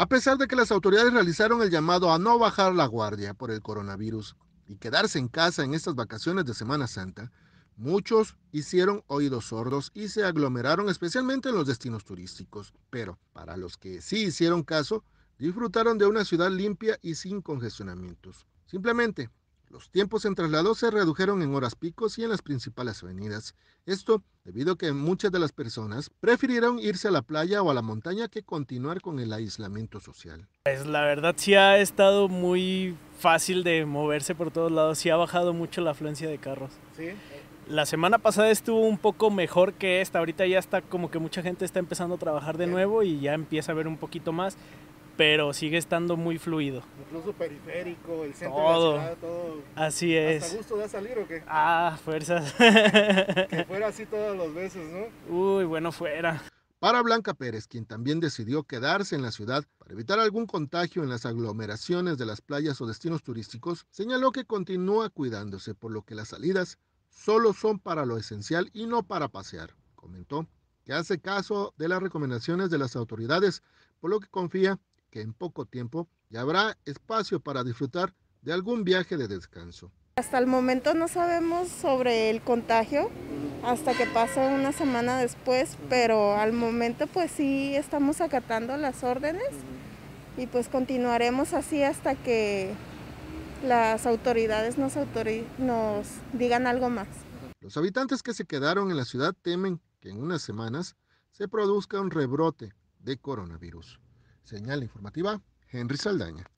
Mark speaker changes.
Speaker 1: A pesar de que las autoridades realizaron el llamado a no bajar la guardia por el coronavirus y quedarse en casa en estas vacaciones de Semana Santa, muchos hicieron oídos sordos y se aglomeraron especialmente en los destinos turísticos. Pero para los que sí hicieron caso, disfrutaron de una ciudad limpia y sin congestionamientos. Simplemente los tiempos en traslado se redujeron en horas picos y en las principales avenidas. Esto debido a que muchas de las personas prefirieron irse a la playa o a la montaña que continuar con el aislamiento social.
Speaker 2: Pues la verdad sí ha estado muy fácil de moverse por todos lados, sí ha bajado mucho la afluencia de carros. La semana pasada estuvo un poco mejor que esta, ahorita ya está como que mucha gente está empezando a trabajar de nuevo y ya empieza a ver un poquito más, pero sigue estando muy fluido.
Speaker 1: Incluso periférico, el centro todo.
Speaker 2: todo. Así es. ¿Hasta
Speaker 1: gusto da salir o qué? Ah,
Speaker 2: fuerzas. que
Speaker 1: fuera así todas las veces,
Speaker 2: ¿no? Uy, bueno, fuera.
Speaker 1: Para Blanca Pérez, quien también decidió quedarse en la ciudad para evitar algún contagio en las aglomeraciones de las playas o destinos turísticos, señaló que continúa cuidándose, por lo que las salidas solo son para lo esencial y no para pasear. Comentó que hace caso de las recomendaciones de las autoridades, por lo que confía que en poco tiempo ya habrá espacio para disfrutar de algún viaje de descanso.
Speaker 3: Hasta el momento no sabemos sobre el contagio hasta que pase una semana después, pero al momento pues sí estamos acatando las órdenes y pues continuaremos así hasta que las autoridades nos, nos digan algo más.
Speaker 1: Los habitantes que se quedaron en la ciudad temen que en unas semanas se produzca un rebrote de coronavirus. Señal informativa, Henry Saldaña.